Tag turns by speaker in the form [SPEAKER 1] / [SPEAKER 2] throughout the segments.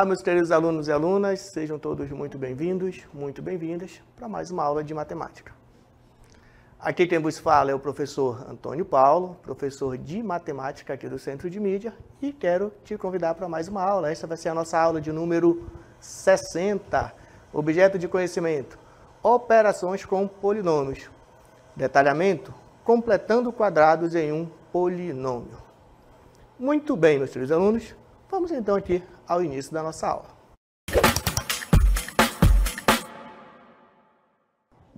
[SPEAKER 1] Olá, meus queridos alunos e alunas, sejam todos muito bem-vindos, muito bem-vindas para mais uma aula de matemática. Aqui quem vos fala é o professor Antônio Paulo, professor de matemática aqui do Centro de Mídia, e quero te convidar para mais uma aula. Essa vai ser a nossa aula de número 60, objeto de conhecimento, operações com polinômios. Detalhamento, completando quadrados em um polinômio. Muito bem, meus queridos alunos, vamos então aqui ao início da nossa aula.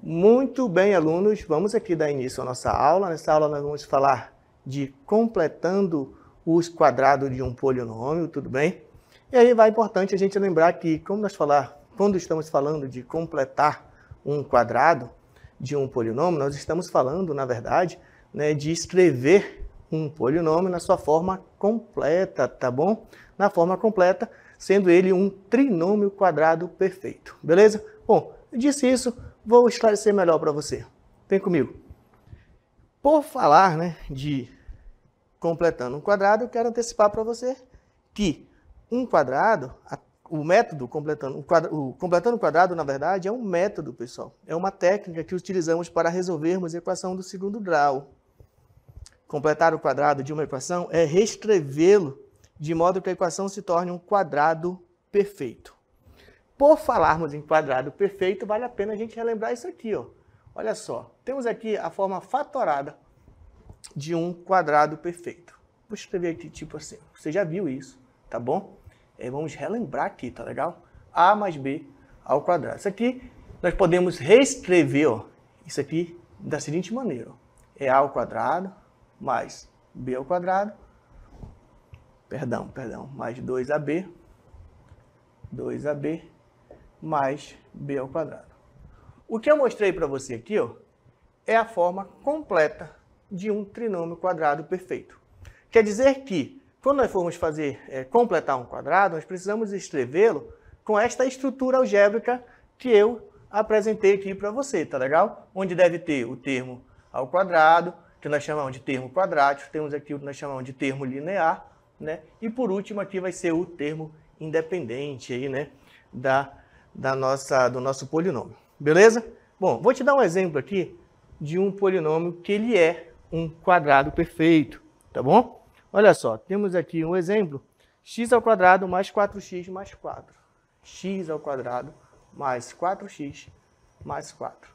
[SPEAKER 1] Muito bem, alunos, vamos aqui dar início à nossa aula. Nessa aula nós vamos falar de completando os quadrados de um polinômio, tudo bem? E aí vai importante a gente lembrar que, como nós falar, quando estamos falando de completar um quadrado de um polinômio, nós estamos falando, na verdade, né, de escrever um polinômio na sua forma completa, tá bom? Na forma completa, sendo ele um trinômio quadrado perfeito, beleza? Bom, disse isso, vou esclarecer melhor para você. Vem comigo. Por falar né, de completando um quadrado, eu quero antecipar para você que um quadrado, o método completando o, o completando o quadrado, na verdade, é um método, pessoal. É uma técnica que utilizamos para resolvermos a equação do segundo grau, Completar o quadrado de uma equação é reescrevê-lo de modo que a equação se torne um quadrado perfeito. Por falarmos em quadrado perfeito, vale a pena a gente relembrar isso aqui. Ó. Olha só, temos aqui a forma fatorada de um quadrado perfeito. Vou escrever aqui tipo assim, você já viu isso, tá bom? É, vamos relembrar aqui, tá legal? A mais B ao quadrado. Isso aqui nós podemos reescrever ó, isso aqui da seguinte maneira. Ó. É A ao quadrado mais b ao quadrado, perdão, perdão, mais 2ab, 2ab mais b ao quadrado. O que eu mostrei para você aqui ó, é a forma completa de um trinômio quadrado perfeito. Quer dizer que, quando nós formos fazer é, completar um quadrado, nós precisamos escrevê-lo com esta estrutura algébrica que eu apresentei aqui para você, tá legal? Onde deve ter o termo ao quadrado, que nós chamamos de termo quadrático, temos aqui o que nós chamamos de termo linear, né? E por último aqui vai ser o termo independente aí, né? Da, da nossa, do nosso polinômio, beleza? Bom, vou te dar um exemplo aqui de um polinômio que ele é um quadrado perfeito, tá bom? Olha só, temos aqui um exemplo, x ao quadrado mais 4x mais 4. x ao quadrado mais 4x mais 4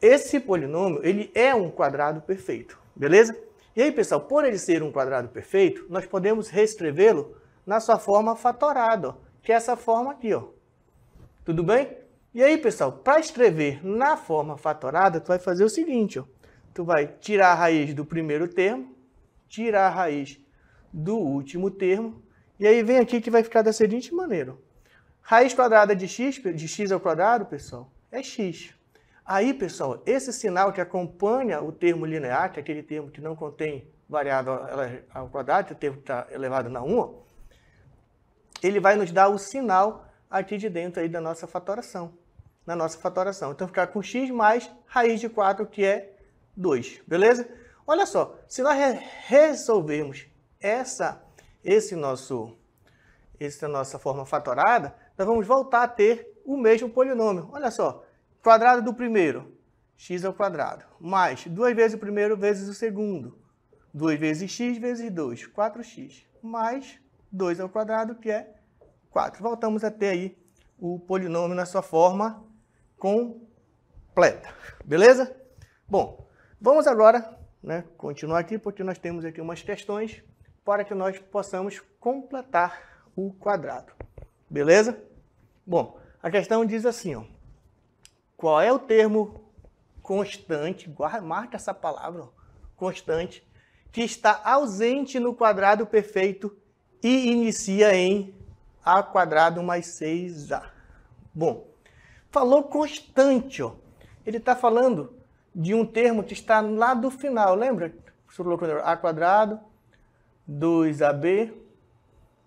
[SPEAKER 1] esse polinômio ele é um quadrado perfeito, beleza? E aí, pessoal, por ele ser um quadrado perfeito, nós podemos reescrevê-lo na sua forma fatorada, ó, que é essa forma aqui, ó. Tudo bem? E aí, pessoal, para escrever na forma fatorada, tu vai fazer o seguinte, ó. Tu vai tirar a raiz do primeiro termo, tirar a raiz do último termo, e aí vem aqui que vai ficar da seguinte maneira. Raiz quadrada de x, de x ao quadrado, pessoal, é x. Aí, pessoal, esse sinal que acompanha o termo linear, que é aquele termo que não contém variável é ao quadrado, o termo está elevado na 1, ele vai nos dar o sinal aqui de dentro aí da nossa fatoração. Na nossa fatoração. Então, ficar com x mais raiz de 4, que é 2, beleza? Olha só, se nós re resolvermos essa, esse nosso, essa nossa forma fatorada, nós vamos voltar a ter o mesmo polinômio. Olha só, quadrado do primeiro, x ao quadrado, mais duas vezes o primeiro vezes o segundo, 2 vezes x vezes 2, 4x, mais 2 ao quadrado, que é 4. Voltamos a ter aí o polinômio na sua forma completa, beleza? Bom, vamos agora né, continuar aqui, porque nós temos aqui umas questões para que nós possamos completar o quadrado, beleza? Bom, a questão diz assim, ó, qual é o termo constante? marca essa palavra, constante, que está ausente no quadrado perfeito e inicia em a quadrado mais 6a. Bom, falou constante, ó. Ele está falando de um termo que está lá do final, lembra? A quadrado, 2ab,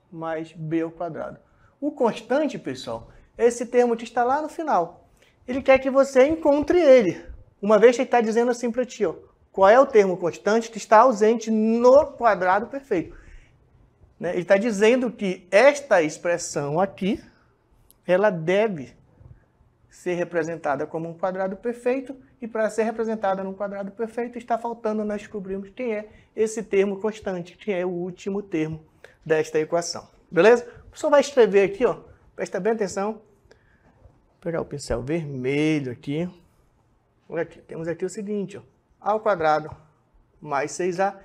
[SPEAKER 1] mais b ao quadrado. O constante, pessoal, é esse termo que está lá no final ele quer que você encontre ele. Uma vez que ele está dizendo assim para ti, ó, qual é o termo constante que está ausente no quadrado perfeito. Né? Ele está dizendo que esta expressão aqui, ela deve ser representada como um quadrado perfeito, e para ser representada num quadrado perfeito, está faltando nós descobrirmos quem é esse termo constante, que é o último termo desta equação. Beleza? O pessoal vai escrever aqui, ó, presta bem atenção, pegar o pincel vermelho aqui. aqui. Temos aqui o seguinte, ó, a ao quadrado mais 6a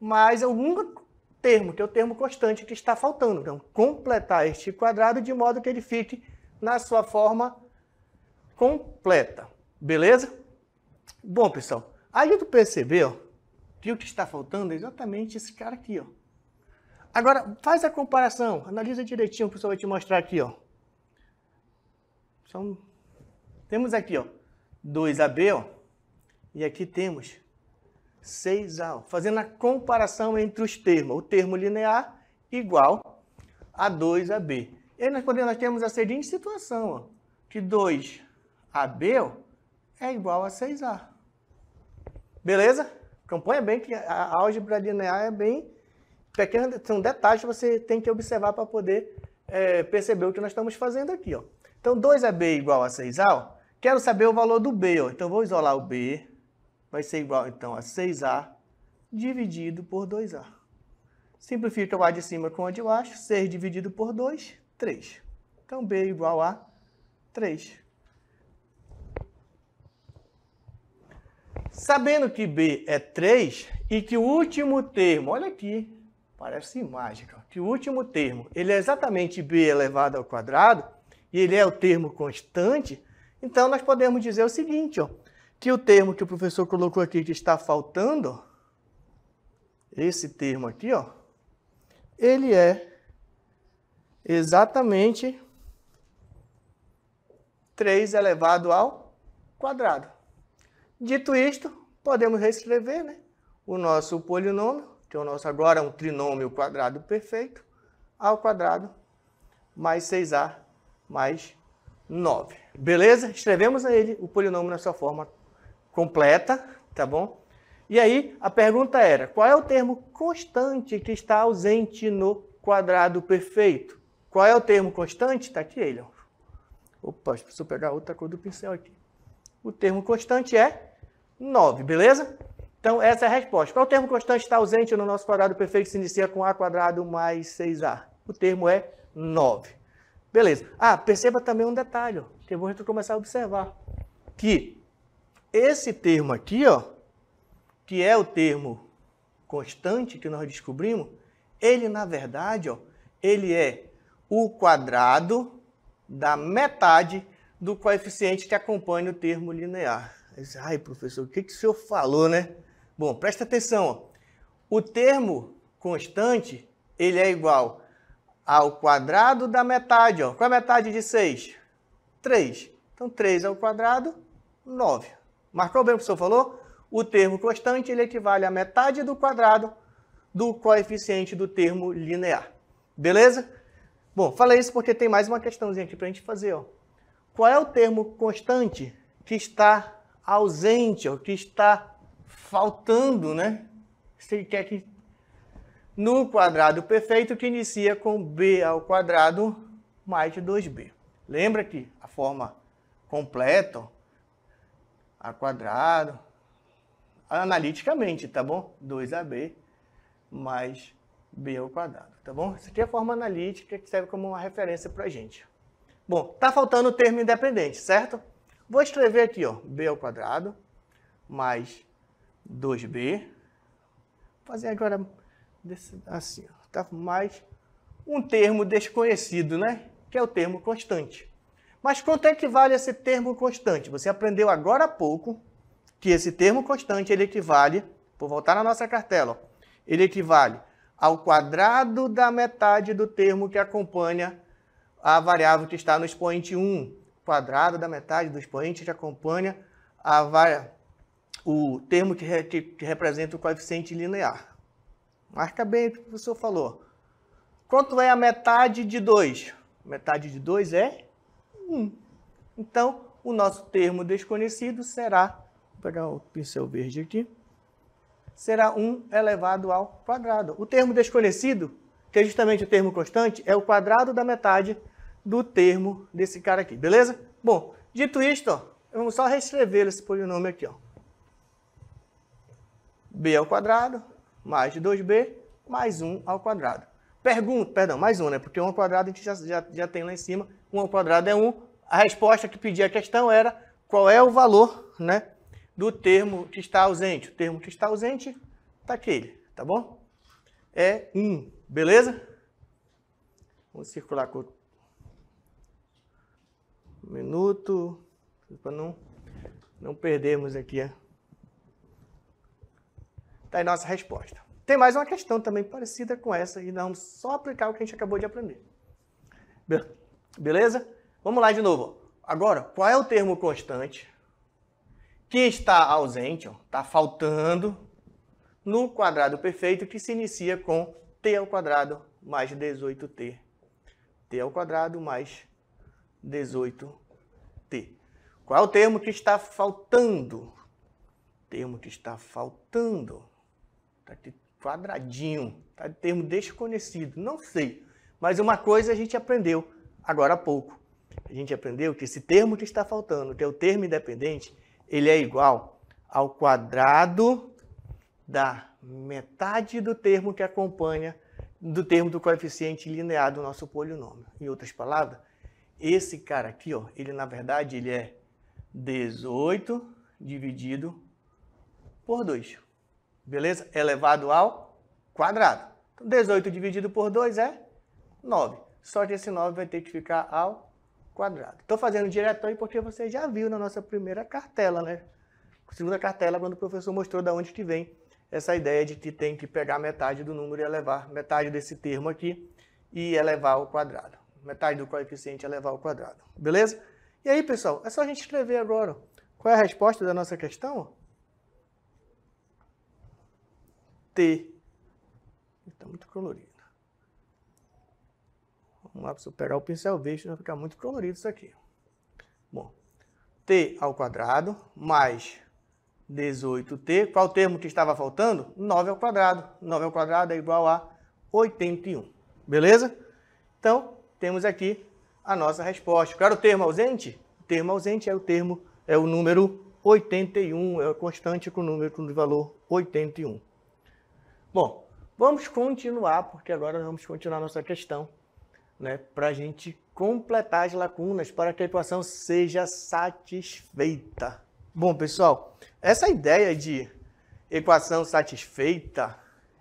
[SPEAKER 1] mais algum termo, que é o termo constante que está faltando. Então, completar este quadrado de modo que ele fique na sua forma completa. Beleza? Bom, pessoal, aí tu percebeu que o que está faltando é exatamente esse cara aqui, ó. Agora, faz a comparação, analisa direitinho, o pessoal vai te mostrar aqui, ó. São, temos aqui, ó, 2AB, ó, e aqui temos 6A, ó, fazendo a comparação entre os termos. O termo linear igual a 2AB. E aí nós, podemos, nós temos a seguinte situação, ó, que 2AB ó, é igual a 6A. Beleza? Acompanha então, bem que a álgebra linear é bem pequena, são detalhes que você tem que observar para poder é, perceber o que nós estamos fazendo aqui. Ó. Então, 2AB é igual a 6A, ó. quero saber o valor do B. Ó. Então, vou isolar o B, vai ser igual então a 6A dividido por 2A. Simplifica o A de cima com o A de baixo, 6 dividido por 2, 3. Então, B é igual a 3. Sabendo que B é 3 e que o último termo, olha aqui, parece mágica, que o último termo ele é exatamente B elevado ao quadrado, e ele é o termo constante, então nós podemos dizer o seguinte, ó, que o termo que o professor colocou aqui que está faltando, esse termo aqui, ó, ele é exatamente 3 elevado ao quadrado. Dito isto, podemos reescrever né, o nosso polinômio, que é o nosso agora um trinômio quadrado perfeito, ao quadrado mais 6a mais 9. Beleza? Escrevemos a ele o polinômio na sua forma completa, tá bom? E aí a pergunta era, qual é o termo constante que está ausente no quadrado perfeito? Qual é o termo constante? Está aqui ele. Opa, preciso pegar outra cor do pincel aqui. O termo constante é 9, beleza? Então essa é a resposta. Qual é o termo constante está ausente no nosso quadrado perfeito que se inicia com a quadrado mais 6a? O termo é 9. Beleza. Ah, perceba também um detalhe, ó, que é eu vou começar a observar. Que esse termo aqui, ó, que é o termo constante que nós descobrimos, ele, na verdade, ó, ele é o quadrado da metade do coeficiente que acompanha o termo linear. Ai, professor, o que, que o senhor falou, né? Bom, presta atenção. Ó. O termo constante, ele é igual ao quadrado da metade. Ó. Qual é a metade de 6? 3. Então, 3 ao quadrado, 9. Marcou bem o que o senhor falou? O termo constante ele equivale à metade do quadrado do coeficiente do termo linear. Beleza? Bom, falei isso porque tem mais uma questãozinha aqui para a gente fazer. Ó. Qual é o termo constante que está ausente, ó, que está faltando, né? Se quer que no quadrado perfeito que inicia com b ao quadrado mais 2b. Lembra que a forma completa, a quadrado, analiticamente, tá bom? 2ab mais b ao quadrado, tá bom? Essa aqui é a forma analítica que serve como uma referência para a gente. Bom, tá faltando o termo independente, certo? Vou escrever aqui, ó, b ao quadrado mais 2b. Vou fazer agora Desse, assim, tá mais um termo desconhecido, né? Que é o termo constante. Mas quanto é que vale esse termo constante? Você aprendeu agora há pouco que esse termo constante ele equivale, vou voltar na nossa cartela, ó, ele equivale ao quadrado da metade do termo que acompanha a variável que está no expoente 1, quadrado da metade do expoente que acompanha a o termo que, re... que representa o coeficiente linear. Marca tá bem o que o professor falou. Quanto é a metade de 2? Metade de 2 é 1. Um. Então, o nosso termo desconhecido será, vou pegar o pincel verde aqui, será 1 elevado ao quadrado. O termo desconhecido, que é justamente o termo constante, é o quadrado da metade do termo desse cara aqui, beleza? Bom, dito isto, ó, vamos só reescrever esse polinômio aqui. Ó. b ao quadrado mais 2b mais 1 ao quadrado. Pergunta, perdão, mais 1, né? Porque 1 ao quadrado a gente já, já, já tem lá em cima, 1 ao quadrado é 1. A resposta que pedia a questão era qual é o valor né, do termo que está ausente. O termo que está ausente está aquele, tá bom? É 1, beleza? Vou circular com o minuto, para não, não perdermos aqui a... É. Está aí nossa resposta. Tem mais uma questão também parecida com essa e vamos só aplicar o que a gente acabou de aprender. Be beleza? Vamos lá de novo. Agora, qual é o termo constante que está ausente, está faltando no quadrado perfeito que se inicia com t ao quadrado mais 18t. t ao quadrado mais 18t. Qual é o termo que está faltando? Termo que está faltando Tá quadradinho, tá de termo desconhecido, não sei. Mas uma coisa a gente aprendeu agora há pouco. A gente aprendeu que esse termo que está faltando, que é o termo independente, ele é igual ao quadrado da metade do termo que acompanha do termo do coeficiente linear do nosso polinômio. Em outras palavras, esse cara aqui, ó, ele na verdade ele é 18 dividido por 2. Beleza? Elevado ao quadrado. Então, 18 dividido por 2 é 9. Só que esse 9 vai ter que ficar ao quadrado. Estou fazendo direto aí porque você já viu na nossa primeira cartela, né? Segunda cartela, quando o professor mostrou de onde que vem essa ideia de que tem que pegar metade do número e elevar metade desse termo aqui e elevar ao quadrado. Metade do coeficiente elevar ao quadrado. Beleza? E aí, pessoal, é só a gente escrever agora qual é a resposta da nossa questão. T. Está muito colorido. Vamos lá, para pegar o pincel verde, vai ficar muito colorido isso aqui. Bom, T ao quadrado mais 18T. Qual o termo que estava faltando? 9 ao quadrado. 9 ao quadrado é igual a 81. Beleza? Então, temos aqui a nossa resposta. Qual era o termo ausente? O termo ausente é o termo, é o número 81, é a constante com o número com o valor 81. Bom, vamos continuar, porque agora vamos continuar nossa questão, né? Para a gente completar as lacunas para que a equação seja satisfeita. Bom, pessoal, essa ideia de equação satisfeita,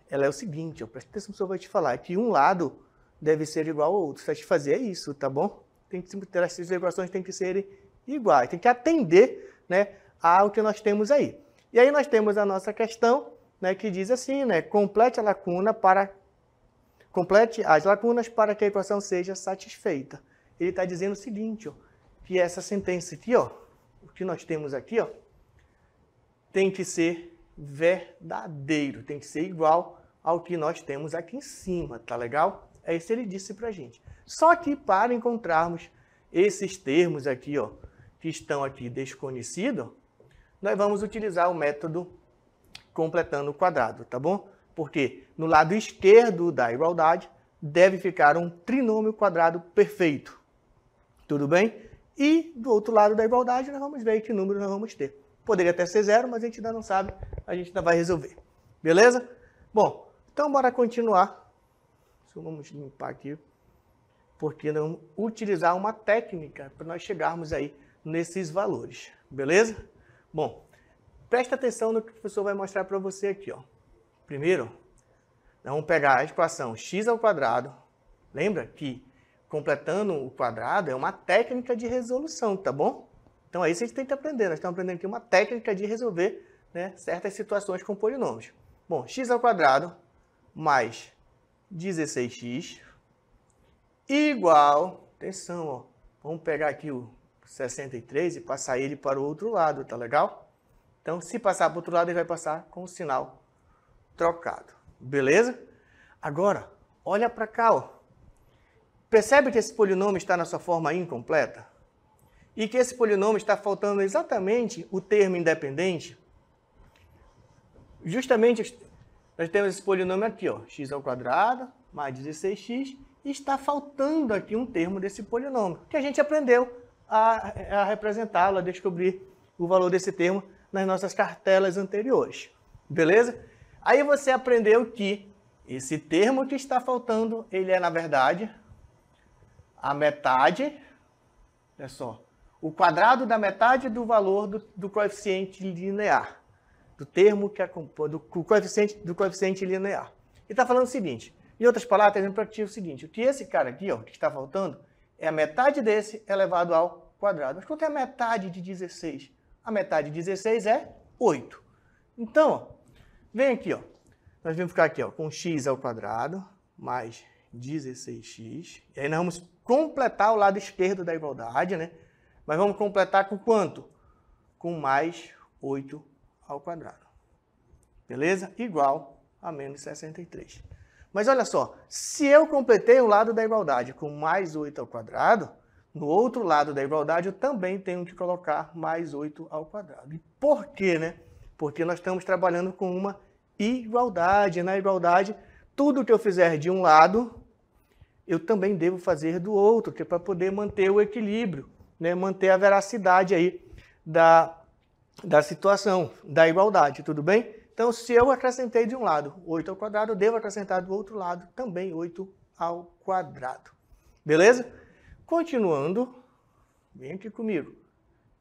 [SPEAKER 1] ela é o seguinte, eu presto atenção vou te falar, que um lado deve ser igual ao outro, satisfazer é isso, tá bom? Tem que ter as equações tem que serem iguais, tem que atender, né, ao que nós temos aí. E aí nós temos a nossa questão né, que diz assim, né, complete a lacuna para complete as lacunas para que a equação seja satisfeita. Ele está dizendo o seguinte, ó, que essa sentença aqui, ó, o que nós temos aqui, ó, tem que ser verdadeiro, tem que ser igual ao que nós temos aqui em cima, tá legal? É isso que ele disse para gente. Só que para encontrarmos esses termos aqui, ó, que estão aqui desconhecidos, nós vamos utilizar o método completando o quadrado, tá bom? Porque no lado esquerdo da igualdade deve ficar um trinômio quadrado perfeito. Tudo bem? E do outro lado da igualdade nós vamos ver que número nós vamos ter. Poderia até ser zero, mas a gente ainda não sabe, a gente ainda vai resolver. Beleza? Bom, então bora continuar. vamos limpar aqui. Porque não utilizar uma técnica para nós chegarmos aí nesses valores. Beleza? Bom, Presta atenção no que o professor vai mostrar para você aqui. Ó. Primeiro, nós vamos pegar a equação x ao quadrado. Lembra que completando o quadrado é uma técnica de resolução, tá bom? Então é isso que a gente tem que aprender. Nós estamos aprendendo aqui uma técnica de resolver né, certas situações com polinômios. Bom, x ao quadrado mais 16x igual, atenção, ó, vamos pegar aqui o 63 e passar ele para o outro lado, tá legal? Então, se passar para o outro lado, ele vai passar com o sinal trocado. Beleza? Agora, olha para cá. Ó. Percebe que esse polinômio está na sua forma incompleta? E que esse polinômio está faltando exatamente o termo independente? Justamente, nós temos esse polinômio aqui, ó, x ao quadrado mais 16x, e está faltando aqui um termo desse polinômio, que a gente aprendeu a, a representá-lo, a descobrir o valor desse termo nas nossas cartelas anteriores. Beleza? Aí você aprendeu que esse termo que está faltando, ele é, na verdade, a metade, olha só, o quadrado da metade do valor do, do coeficiente linear, do termo que acompanha, é do, do coeficiente, do coeficiente linear. E está falando o seguinte, em outras palavras, a gente para o seguinte, o que esse cara aqui, ó, que está faltando, é a metade desse elevado ao quadrado. Mas quanto é a metade de 16? A metade de 16 é 8. Então, ó, vem aqui, ó. Nós vamos ficar aqui, ó, com x ao quadrado mais 16x. E aí nós vamos completar o lado esquerdo da igualdade, né? Mas vamos completar com quanto? Com mais 8 ao quadrado. Beleza? Igual a menos 63. Mas olha só, se eu completei o lado da igualdade com mais 8 ao quadrado, no outro lado da igualdade, eu também tenho que colocar mais 8 ao quadrado. E por quê, né? Porque nós estamos trabalhando com uma igualdade. Na igualdade, tudo que eu fizer de um lado, eu também devo fazer do outro, que é para poder manter o equilíbrio, né? manter a veracidade aí da, da situação, da igualdade, tudo bem? Então, se eu acrescentei de um lado 8 ao quadrado, eu devo acrescentar do outro lado também 8 ao quadrado. Beleza? Continuando, vem aqui comigo.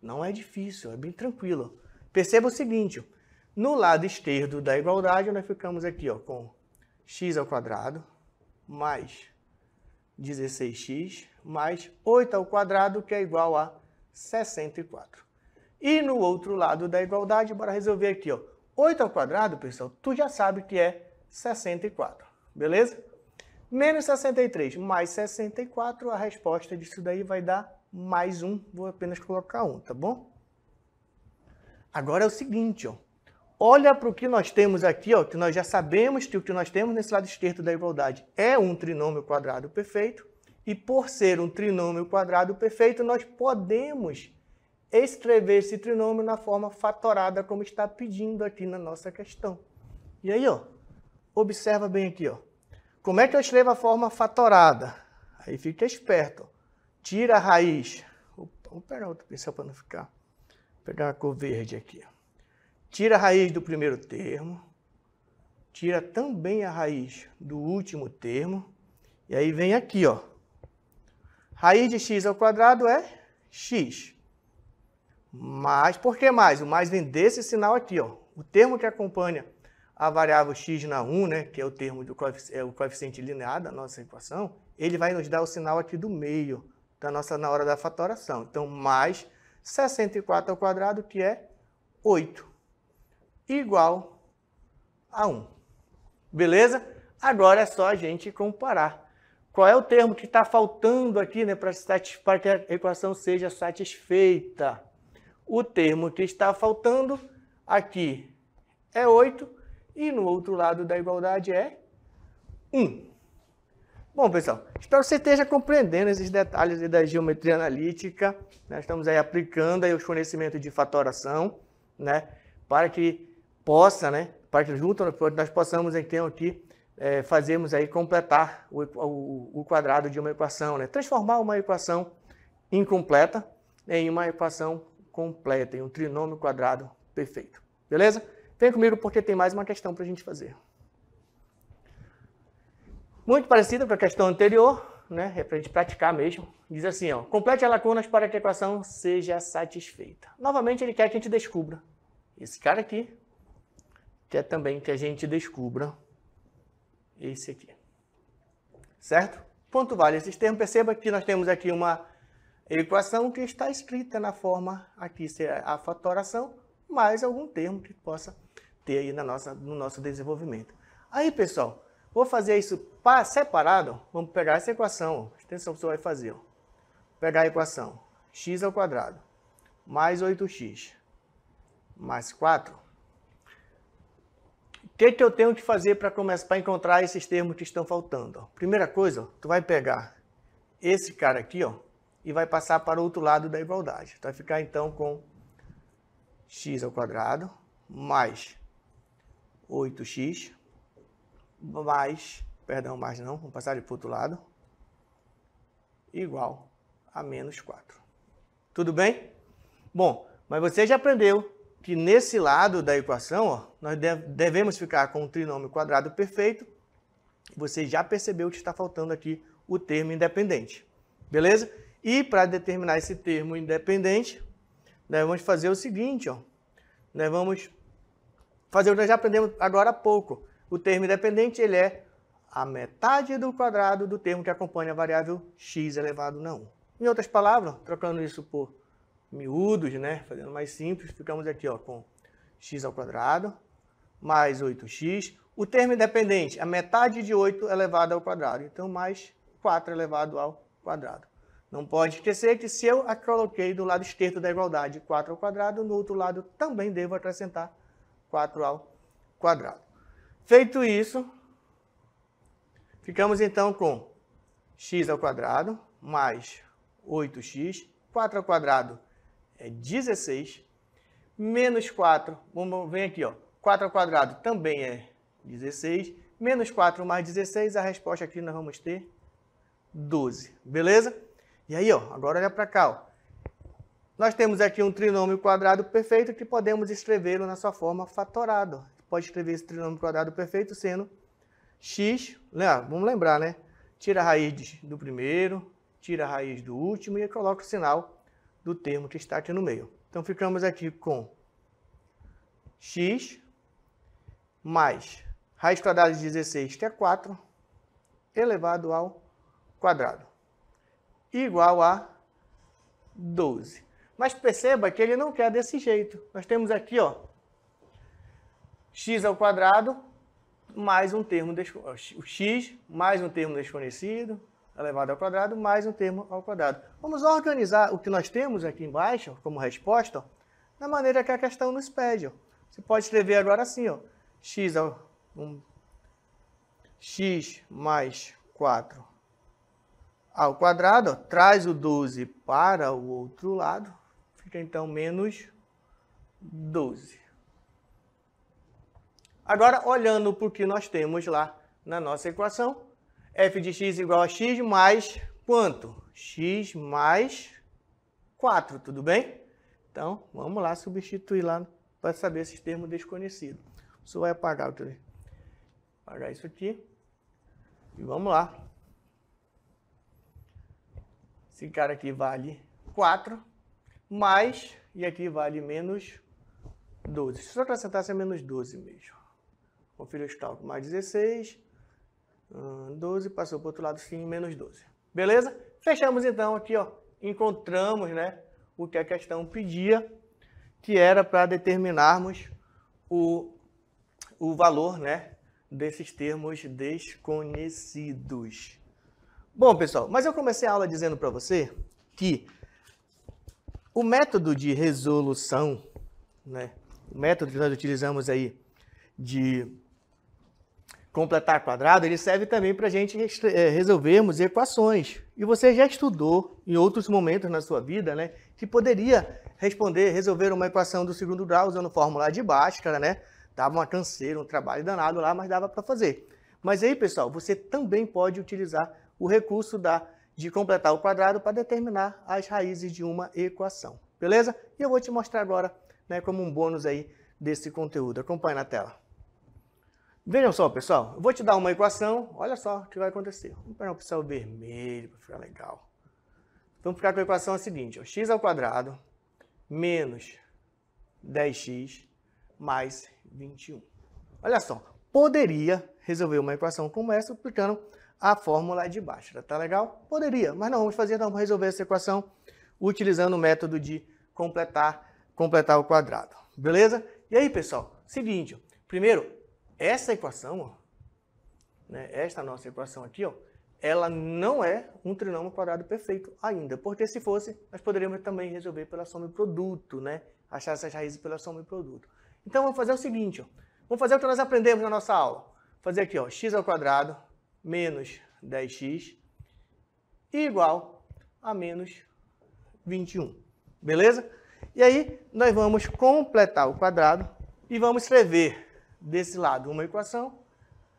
[SPEAKER 1] Não é difícil, é bem tranquilo. Perceba o seguinte, no lado esquerdo da igualdade, nós ficamos aqui ó, com x ao quadrado mais 16x mais 8 ao quadrado, que é igual a 64. E no outro lado da igualdade, bora resolver aqui. Ó, 8 ao quadrado, pessoal, tu já sabe que é 64, beleza? Menos 63 mais 64, a resposta disso daí vai dar mais 1. Vou apenas colocar 1, tá bom? Agora é o seguinte, ó. Olha para o que nós temos aqui, ó, que nós já sabemos que o que nós temos nesse lado esquerdo da igualdade é um trinômio quadrado perfeito. E por ser um trinômio quadrado perfeito, nós podemos escrever esse trinômio na forma fatorada, como está pedindo aqui na nossa questão. E aí, ó, observa bem aqui, ó. Como é que eu escrevo a forma fatorada? Aí fica esperto. Tira a raiz. vou pegar outro pincel para não ficar. Vou pegar uma cor verde aqui. Tira a raiz do primeiro termo. Tira também a raiz do último termo. E aí vem aqui, ó. Raiz de x ao quadrado é x. Mais, por que mais? O mais vem desse sinal aqui, ó. O termo que acompanha a variável x na 1, né, que é o termo do é o coeficiente linear da nossa equação, ele vai nos dar o sinal aqui do meio da nossa na hora da fatoração. Então, mais 64 ao quadrado, que é 8, igual a 1. Beleza? Agora é só a gente comparar. Qual é o termo que está faltando aqui né, para que a equação seja satisfeita? O termo que está faltando aqui é 8, e no outro lado da igualdade é 1. Bom, pessoal, espero que você esteja compreendendo esses detalhes da geometria analítica. Nós né? estamos aí aplicando aí os conhecimentos de fatoração, né? Para que possa, né? Para que junto nós possamos, então, aqui é, fazermos aí completar o, o, o, quadrado de uma equação, né? Transformar uma equação incompleta em uma equação completa, em um trinômio quadrado perfeito. Beleza? Venha comigo porque tem mais uma questão para a gente fazer. Muito parecida com a questão anterior, né? É para a gente praticar mesmo. Diz assim, ó, complete as lacunas para que a equação seja satisfeita. Novamente, ele quer que a gente descubra. Esse cara aqui quer também que a gente descubra esse aqui. Certo? Quanto vale esses termos? Perceba que nós temos aqui uma equação que está escrita na forma, aqui é a fatoração, mais algum termo que possa ter aí na nossa, no nosso desenvolvimento. Aí, pessoal, vou fazer isso separado. Vamos pegar essa equação. o Atenção, você vai fazer. Ó. Pegar a equação x ao quadrado mais 8x mais 4. O que, que eu tenho que fazer para começar para encontrar esses termos que estão faltando? Ó? Primeira coisa, ó, tu vai pegar esse cara aqui, ó, e vai passar para o outro lado da igualdade. Vai ficar então com x ao quadrado mais 8x mais, perdão, mais não, vamos passar para o outro lado, igual a menos 4. Tudo bem? Bom, mas você já aprendeu que nesse lado da equação, ó, nós devemos ficar com o trinômio quadrado perfeito. Você já percebeu que está faltando aqui o termo independente, beleza? E para determinar esse termo independente, nós vamos fazer o seguinte, ó, nós vamos fazer o que nós já aprendemos agora há pouco. O termo independente ele é a metade do quadrado do termo que acompanha a variável x elevado a 1. Em outras palavras, trocando isso por miúdos, né, fazendo mais simples, ficamos aqui ó, com x ao quadrado mais 8x. O termo independente, a metade de 8 elevado ao quadrado, então mais 4 elevado ao quadrado. Não pode esquecer que se eu a coloquei do lado esquerdo da igualdade 4 ao quadrado, no outro lado também devo acrescentar 4 ao quadrado. Feito isso, ficamos então com x ao quadrado mais 8x, 4 ao quadrado é 16, menos 4, vamos ver aqui, ó, 4 ao quadrado também é 16, menos 4 mais 16, a resposta aqui nós vamos ter 12, beleza? E aí, ó, agora olha para cá, ó, nós temos aqui um trinômio quadrado perfeito que podemos escrevê-lo na sua forma fatorado. Pode escrever esse trinômio quadrado perfeito sendo x, né, vamos lembrar, né? Tira a raiz do primeiro, tira a raiz do último e coloca o sinal do termo que está aqui no meio. Então ficamos aqui com x mais raiz quadrada de 16, que é 4, elevado ao quadrado, igual a 12. Mas perceba que ele não quer desse jeito. Nós temos aqui, ó, x ao quadrado mais um termo o x mais um termo desconhecido elevado ao quadrado mais um termo ao quadrado. Vamos organizar o que nós temos aqui embaixo como resposta na da maneira que a questão nos pede. Ó. Você pode escrever agora assim, ó, x ao um, x mais 4 ao quadrado, ó, traz o 12 para o outro lado, Fica então menos 12. Agora, olhando para o que nós temos lá na nossa equação, f de x igual a x mais quanto? x mais 4, tudo bem? Então, vamos lá substituir lá para saber esses termos desconhecidos. Você vai apagar, quer Apagar isso aqui. E vamos lá. Esse cara aqui vale 4 mais, e aqui vale menos 12. Se eu acrescentasse é menos 12 mesmo. Confira os cálculos, mais 16, 12, hum, passou para o outro lado, sim, menos 12. Beleza? Fechamos então aqui, ó, encontramos, né, o que a questão pedia, que era para determinarmos o, o valor, né, desses termos desconhecidos. Bom, pessoal, mas eu comecei a aula dizendo para você que o método de resolução, né? o método que nós utilizamos aí de completar quadrado, ele serve também para a gente eh, resolvermos equações. E você já estudou em outros momentos na sua vida, né, que poderia responder, resolver uma equação do segundo grau usando fórmula de Bhaskara, né? Dava uma canseira, um trabalho danado lá, mas dava para fazer. Mas aí, pessoal, você também pode utilizar o recurso da de completar o quadrado para determinar as raízes de uma equação. Beleza? E eu vou te mostrar agora né, como um bônus aí desse conteúdo. Acompanhe na tela. Vejam só, pessoal. Eu vou te dar uma equação. Olha só o que vai acontecer. Vamos pegar um pincel vermelho para ficar legal. Vamos ficar com a equação é a seguinte. Ó, x ao quadrado menos 10x mais 21. Olha só. Poderia resolver uma equação como essa aplicando a fórmula de Bhaskara, tá legal? Poderia, mas não vamos fazer, não vamos resolver essa equação utilizando o método de completar, completar o quadrado, beleza? E aí, pessoal, seguinte, primeiro, essa equação, né, esta nossa equação aqui, ó, ela não é um trinômio quadrado perfeito ainda, porque se fosse, nós poderíamos também resolver pela soma e produto, né? Achar essas raízes pela soma e produto. Então, vamos fazer o seguinte, ó. Vamos fazer o que nós aprendemos na nossa aula. fazer aqui, ó, x ao quadrado menos 10x igual a menos 21. Beleza? E aí, nós vamos completar o quadrado e vamos escrever desse lado uma equação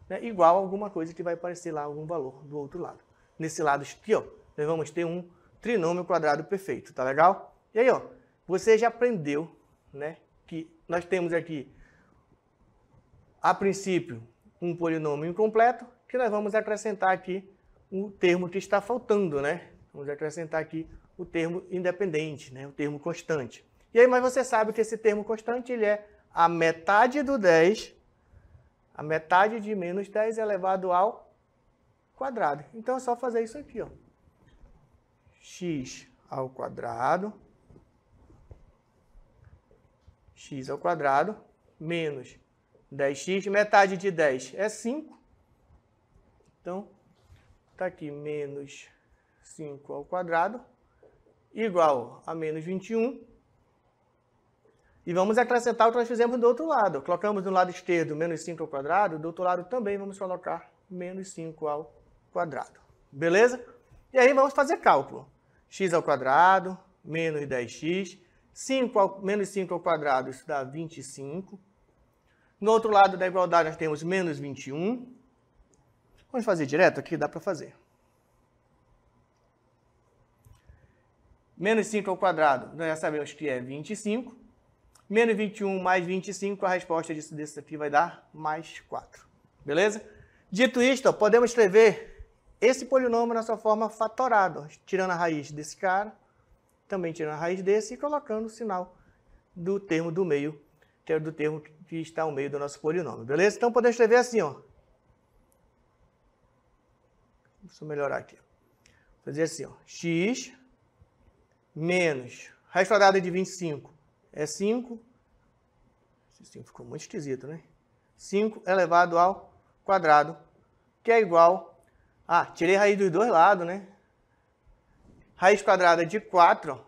[SPEAKER 1] né, igual a alguma coisa que vai aparecer lá, algum valor do outro lado. Nesse lado aqui, ó, nós vamos ter um trinômio quadrado perfeito, tá legal? E aí, ó, você já aprendeu né, que nós temos aqui, a princípio, um polinômio incompleto que nós vamos acrescentar aqui um termo que está faltando, né? Vamos acrescentar aqui o termo independente, né? o termo constante. E aí, mas você sabe que esse termo constante ele é a metade do 10, a metade de menos 10 elevado ao quadrado. Então é só fazer isso aqui, ó. x ao quadrado x ao quadrado menos 10x, metade de 10 é 5, então, está aqui menos 5 ao quadrado igual a menos 21. E vamos acrescentar o que nós fizemos do outro lado. Colocamos no lado esquerdo menos 5 ao quadrado, do outro lado também vamos colocar menos 5 ao quadrado. Beleza? E aí vamos fazer cálculo. x ao quadrado menos 10x, 5 ao, menos 5 ao quadrado, isso dá 25. No outro lado da igualdade nós temos menos 21, Vamos fazer direto aqui? Dá para fazer. Menos 5 ao quadrado, nós já sabemos que é 25. Menos 21 mais 25, a resposta disso, desse aqui vai dar mais 4. Beleza? Dito isto, ó, podemos escrever esse polinômio na sua forma fatorada, ó, tirando a raiz desse cara, também tirando a raiz desse e colocando o sinal do termo do meio, que é do termo que está ao meio do nosso polinômio. Beleza? Então podemos escrever assim, ó, Deixa eu melhorar aqui. Vou fazer assim, ó. X menos. Raiz quadrada de 25 é 5. Esse 5 ficou muito esquisito, né? 5 elevado ao quadrado, que é igual... Ah, tirei raiz dos dois lados, né? Raiz quadrada de 4.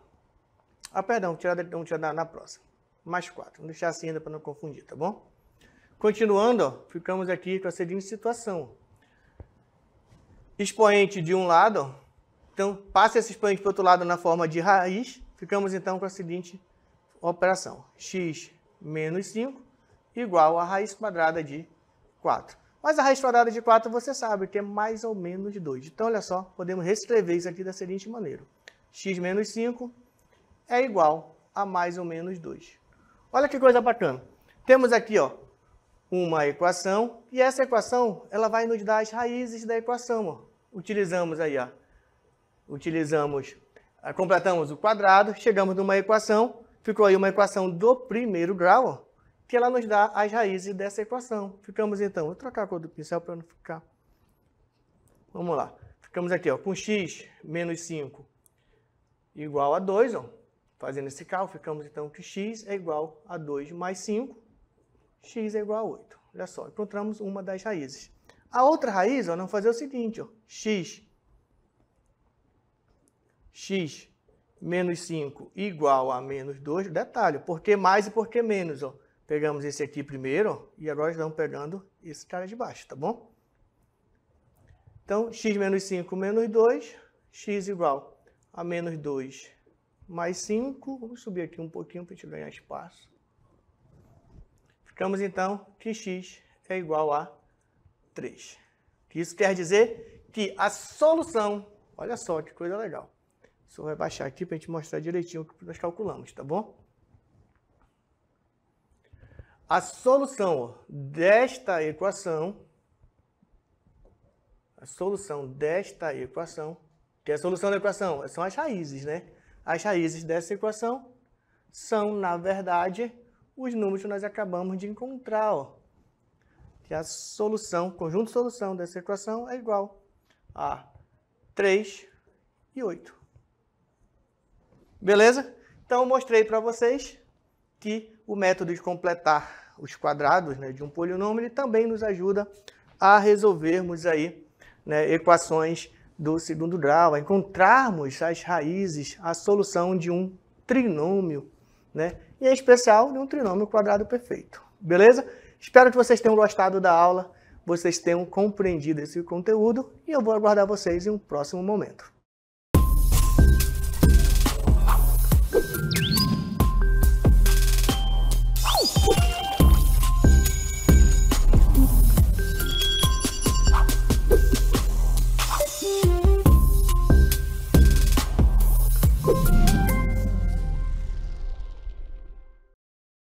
[SPEAKER 1] Ah, perdão, tirar, vamos tirar na, na próxima. Mais 4. Vamos deixar assim ainda para não confundir, tá bom? Continuando, ó, ficamos aqui com a seguinte situação expoente de um lado, então passa esse expoente para o outro lado na forma de raiz, ficamos então com a seguinte operação, x menos 5 igual a raiz quadrada de 4. Mas a raiz quadrada de 4 você sabe que é mais ou menos 2. Então, olha só, podemos reescrever isso aqui da seguinte maneira. x menos 5 é igual a mais ou menos 2. Olha que coisa bacana. Temos aqui ó, uma equação e essa equação ela vai nos dar as raízes da equação. Ó. Utilizamos aí, ó. utilizamos, ah, completamos o quadrado, chegamos numa equação, ficou aí uma equação do primeiro grau, ó, que ela nos dá as raízes dessa equação. Ficamos então, vou trocar a cor do pincel para não ficar. Vamos lá, ficamos aqui ó, com x menos 5 igual a 2, ó. fazendo esse cálculo, ficamos então que x é igual a 2 mais 5, x é igual a 8. Olha só, encontramos uma das raízes. A outra raiz, ó, vamos fazer o seguinte, ó, x, x menos 5 igual a menos 2, detalhe, por que mais e por que menos, ó. Pegamos esse aqui primeiro, ó, e agora estamos pegando esse cara de baixo, tá bom? Então, x menos 5 menos 2, x igual a menos 2 mais 5, vamos subir aqui um pouquinho para a gente ganhar espaço, Ficamos então que x é igual a 3. Isso quer dizer que a solução, olha só que coisa legal. Só vai baixar aqui para a gente mostrar direitinho o que nós calculamos, tá bom? A solução desta equação, a solução desta equação, que é a solução da equação, são as raízes, né? As raízes dessa equação são, na verdade, os números que nós acabamos de encontrar, ó, que a solução, conjunto de solução dessa equação é igual a 3 e 8. Beleza? Então, eu mostrei para vocês que o método de completar os quadrados né, de um polinômio também nos ajuda a resolvermos aí, né, equações do segundo grau, a encontrarmos as raízes, a solução de um trinômio, né? e em especial de um trinômio quadrado perfeito. Beleza? Espero que vocês tenham gostado da aula, vocês tenham compreendido esse conteúdo e eu vou aguardar vocês em um próximo momento.